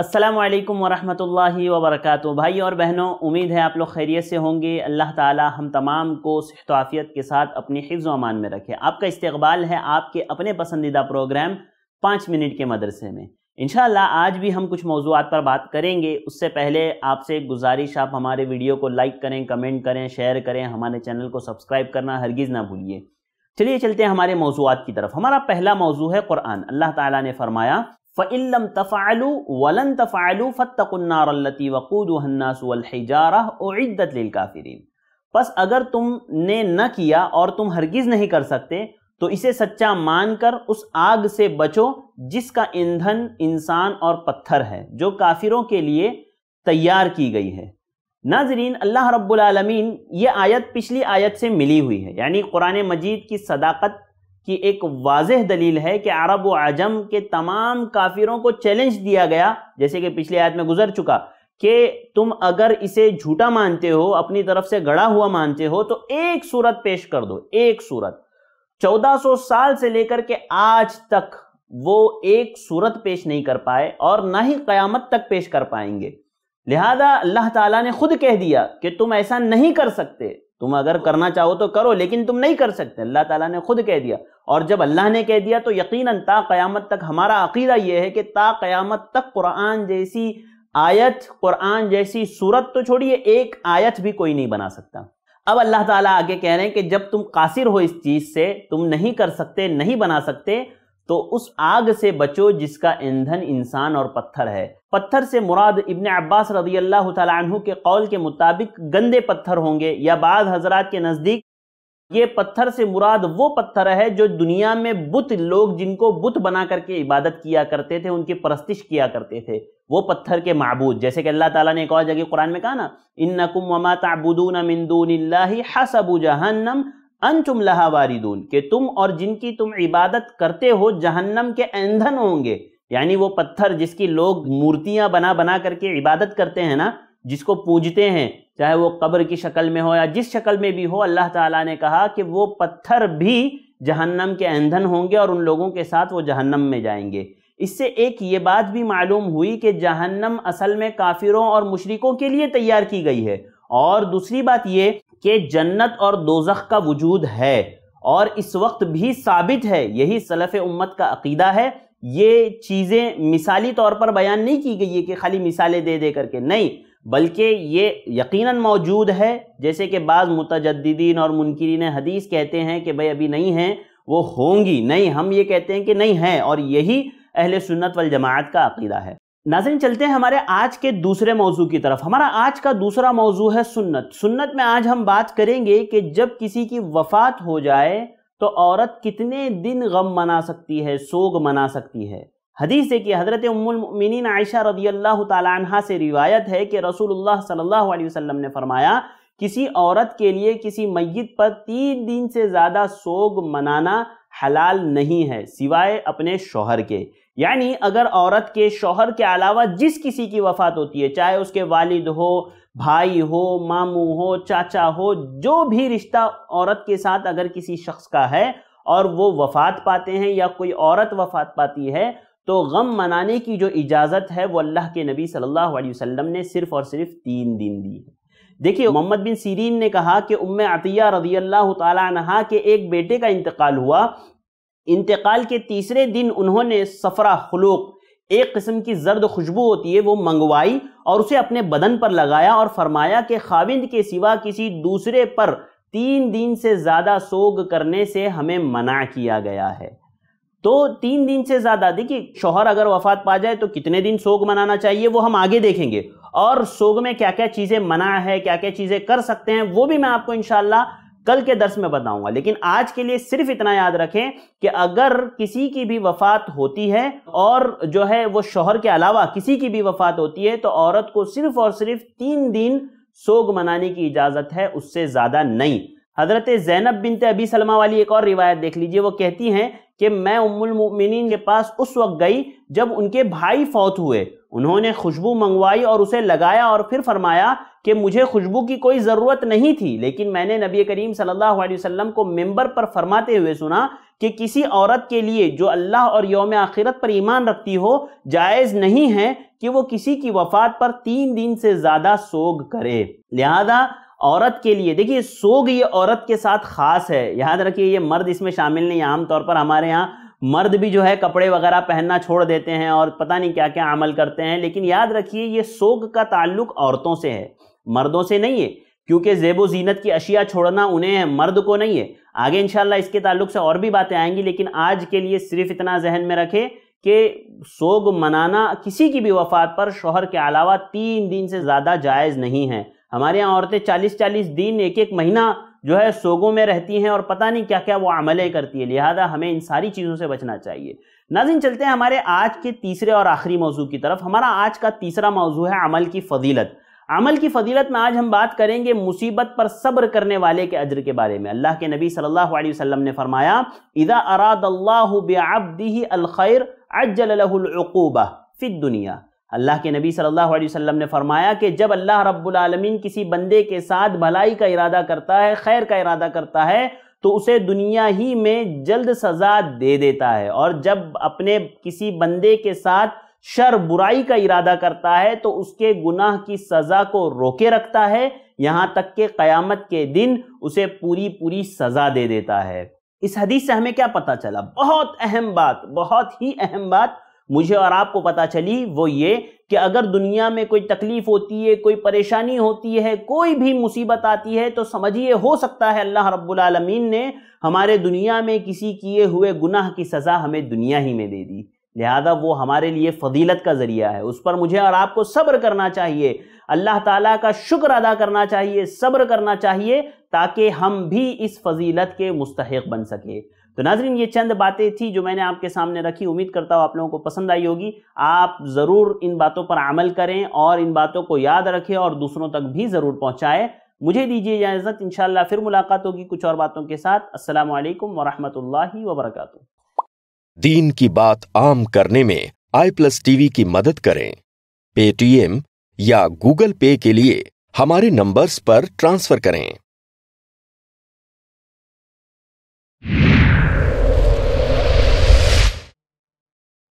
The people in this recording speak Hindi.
अस्सलाम वालेकुम वरहमतुल्लाहि भाई और बहनों उम्मीद है आप लोग खैरियत से होंगे अल्लाह ताला हम तमाम को सेहत आफियत के साथ अपनी हिफ्ज़ अमान में रखे आपका इस्तकबाल है आपके अपने पसंदीदा प्रोग्राम पाँच मिनट के मदरसे में इन आज भी हम कुछ मौजूद पर बात करेंगे उससे पहले आपसे गुजारिश आप हमारे वीडियो को लाइक करें कमेंट करें शेयर करें हमारे चैनल को सब्सक्राइब करना हरगिज़ ना भूलिए चलिए चलते हैं हमारे मौजूद की तरफ हमारा पहला मौजू है क़ुरान अल्लाह ताला ने फरमाया फ़िल्म तफ़ालू वलन तफ़ालू फ़तकुन्नारती वक़ूदन्नासलहिजारत काफिरीन बस अगर तुमने न किया और तुम हरगिज़ नहीं कर सकते तो इसे सच्चा मानकर उस आग से बचो जिसका ईंधन इंसान और पत्थर है जो काफिरों के लिए तैयार की गई है नाजरीन अल्लाह रब्बुल आलमीन ये आयत पिछली आयत से मिली हुई है यानी कुरान मजीद की सदाकत की एक वाजह दलील है कि अरब व आजम के तमाम काफिरों को चैलेंज दिया गया जैसे कि पिछले आयत में गुजर चुका कि तुम अगर इसे झूठा मानते हो अपनी तरफ से गड़ा हुआ मानते हो तो एक सूरत पेश कर दो एक सूरत 1400 साल से लेकर के आज तक वो एक सूरत पेश नहीं कर पाए और ना ही कयामत तक पेश कर पाएंगे लिहाजा अल्लाह ताला ने खुद कह दिया कि तुम ऐसा नहीं कर सकते तुम अगर करना चाहो तो करो लेकिन तुम नहीं कर सकते अल्लाह ताला ने खुद कह दिया और जब अल्लाह ने कह दिया तो यकीनन ता क़यामत तक हमारा अकीदा यह है कि ता क़यामत तक कुरान जैसी आयत कुरान जैसी सूरत तो छोड़िए एक आयत भी कोई नहीं बना सकता अब अल्लाह ताला आगे कह रहे हैं कि जब तुम कासिर हो इस चीज़ से तुम नहीं कर सकते नहीं बना सकते तो उस आग से बचो जिसका ईंधन इंसान और पत्थर है पत्थर से मुराद इबन अब्बास रदी अल्लाह तु के कौल के मुताबिक गंदे पत्थर होंगे या बाद हजरात के नज़दीक ये पत्थर से मुराद वो पत्थर है जो दुनिया में बुत लोग जिनको बुत बना करके इबादत किया करते थे उनकी परस्तिश किया करते थे वो पत्थर के मबूद जैसे कि अल्लाह ताला ने एक और जगह कुरान में कहा ना इन नकुम वमा ताबुदून मिंदून हसबू जहन्नम अन तुम लहा वारिदून के तुम और जिनकी तुम इबादत करते हो जहन्नम के ईंधन होंगे यानी वो पत्थर जिसकी लोग मूर्तियां बना बना करके इबादत करते हैं ना जिसको पूजते हैं चाहे वो कब्र की शक्ल में हो या जिस शक्ल में भी हो अल्लाह ताला ने कहा कि वो पत्थर भी जहन्नम के ईंधन होंगे और उन लोगों के साथ वो जहन्नम में जाएंगे इससे एक ये बात भी मालूम हुई कि जहन्नम असल में काफिरों और मशरकों के लिए तैयार की गई है और दूसरी बात ये कि जन्नत और दोजख का वजूद है और इस वक्त भी साबित है यही सलफ़ उम्मत का अकीदा है ये चीज़ें मिसाली तौर पर बयान नहीं की गई है कि खाली मिसालें दे दे करके नहीं बल्कि ये यकीनन मौजूद है जैसे कि बाज़ मुतजद्दीन और मुनकरीन हदीस कहते हैं कि भाई अभी नहीं हैं वो होंगी नहीं हम ये कहते हैं कि नहीं हैं और यही अहल सुन्नत वल जमात का अकीदा है नाजिन चलते हैं हमारे आज के दूसरे मौजू की तरफ हमारा आज का दूसरा मौजू है सुन्नत सुन्नत में आज हम बात करेंगे कि जब किसी की वफात हो जाए तो औरत कितने दिन गम मना सकती है सोग मना सकती है हदीस देखिए कि हज़रत उमिन आयशा रदी अल्लाह तला से रिवायत है कि रसूलुल्लाह सल्लल्लाहु अलैहि वसल्लम ने फरमाया किसी औरत के लिए किसी मैत पर तीन दिन से ज़्यादा सोग मनाना हलाल नहीं है सिवाय अपने शोहर के यानी अगर औरत के शोहर के अलावा जिस किसी की वफात होती है चाहे उसके वालिद हो भाई हो मामू हो चाचा हो जो भी रिश्ता औरत के साथ अगर किसी शख्स का है और वो वफात पाते हैं या कोई औरत वफात पाती है तो गम मनाने की जो इजाज़त है वो अल्लाह के नबी सल्लल्लाहु अलैहि वसल्लम ने सिर्फ़ और सिर्फ तीन दिन दी है देखिए मोहम्मद बिन सीरीन ने कहा कि उम अतिया रजी अल्लाह तह के एक बेटे का इंतकाल हुआ इंतकाल के तीसरे दिन उन्होंने सफरा खलूक एक किस्म की जर्द खुशबू होती है वो मंगवाई और उसे अपने बदन पर लगाया और फरमाया कि खाविंद के सिवा किसी दूसरे पर तीन दिन से ज़्यादा सोग करने से हमें मना किया गया है तो तीन दिन से ज़्यादा देखिए शोहर अगर वफात पा जाए तो कितने दिन सोग मनाना चाहिए वो हम आगे देखेंगे और सोग में क्या क्या चीज़ें मना है क्या क्या चीज़ें कर सकते हैं वो भी मैं आपको इनशाला कल के दर्श में बताऊंगा लेकिन आज के लिए सिर्फ इतना याद रखें कि अगर किसी की भी वफात होती है और जो है वो शोहर के अलावा किसी की भी वफात होती है तो औरत को सिर्फ और सिर्फ तीन दिन सोग मनाने की इजाजत है उससे ज्यादा नहीं हज़रत ज़ैनब बिनत अबी सलमा वाली एक और रिवायत देख लीजिए वो कहती हैं कि मैं उम्मुल मोमिनीन के पास उस वक्त गई जब उनके भाई फौत हुए उन्होंने खुशबू मंगवाई और उसे लगाया और फिर फरमाया कि मुझे खुशबू की कोई ज़रूरत नहीं थी लेकिन मैंने नबी करीम सल्लल्लाहु अलैहि वसल्लम को मेंबर पर फरमाते हुए सुना कि किसी औरत के लिए जो अल्लाह और योम आखिरत पर ईमान रखती हो जायज़ नहीं है कि वो किसी की वफात पर तीन दिन से ज़्यादा सोग करे लिहाजा औरत के लिए देखिए सोग ये औरत के साथ खास है याद रखिए ये मर्द इसमें शामिल नहीं है आमतौर पर हमारे यहाँ मर्द भी जो है कपड़े वगैरह पहनना छोड़ देते हैं और पता नहीं क्या क्या अमल करते हैं लेकिन याद रखिए ये सोग का ताल्लुक औरतों से है मर्दों से नहीं है क्योंकि जेबो जीनत की अशिया छोड़ना उन्हें मर्द को नहीं है आगे इंशाल्लाह इसके ताल्लुक से और भी बातें आएंगी लेकिन आज के लिए सिर्फ इतना जहन में रखें कि सोग मनाना किसी की भी वफात पर शोहर के अलावा तीन दिन से ज़्यादा जायज़ नहीं है हमारे यहाँ औरतें चालीस चालीस दिन एक एक महीना जो है सोगों में रहती हैं और पता नहीं क्या क्या वो अमलें करती है लिहाजा हमें इन सारी चीज़ों से बचना चाहिए नाजिन चलते हैं हमारे आज के तीसरे और आखिरी मौजू की तरफ हमारा आज का तीसरा मौजू है अमल की फजीलत अमल की फजीलत में आज हम बात करेंगे मुसीबत पर सब्र करने वाले के अजर के बारे में अल्लाह के नबी सल्लल्लाहु अलैहि वसल्लम ने फरमाया इदा अराद अलखैर अजलहूबा फिद दुनिया अल्लाह के नबी सल्लल्लाहु अलैहि वसल्लम ने फरमाया कि जब अल्लाह रब्बुल आलमीन किसी बंदे के साथ भलाई का इरादा करता है खैर का इरादा करता है तो उसे दुनिया ही में जल्द सज़ा दे देता है और जब अपने किसी बंदे के साथ शर बुराई का इरादा करता है तो उसके गुनाह की सज़ा को रोके रखता है यहाँ तक कि क़यामत के दिन उसे पूरी पूरी सज़ा दे देता है इस हदीस से हमें क्या पता चला बहुत अहम बात बहुत ही अहम बात मुझे और आपको पता चली वो ये कि अगर दुनिया में कोई तकलीफ होती है कोई परेशानी होती है कोई भी मुसीबत आती है तो समझिए हो सकता है अल्लाह रब्बुल आलमीन ने हमारे दुनिया में किसी किए हुए गुनाह की सज़ा हमें दुनिया ही में दे दी लिहाजा वो हमारे लिए फजीलत का ज़रिया है उस पर मुझे और आपको सब्र करना चाहिए अल्लाह ताला का शुक्र अदा करना चाहिए सब्र करना चाहिए ताकि हम भी इस फजीलत के मुस्तक बन सके तो नाजरीन ये चंद बातें थी जो मैंने आपके सामने रखी उम्मीद करता हूँ आप लोगों को पसंद आई होगी आप ज़रूर इन बातों पर अमल करें और इन बातों को याद रखें और दूसरों तक भी ज़रूर पहुँचाएँ मुझे दीजिए इजाज़त इन फिर मुलाकात होगी कुछ और बातों के साथ असल वरहमल वबरक दीन की बात आम करने में आई प्लस टीवी की मदद करें पेटीएम या गूगल पे के लिए हमारे नंबर्स पर ट्रांसफर करें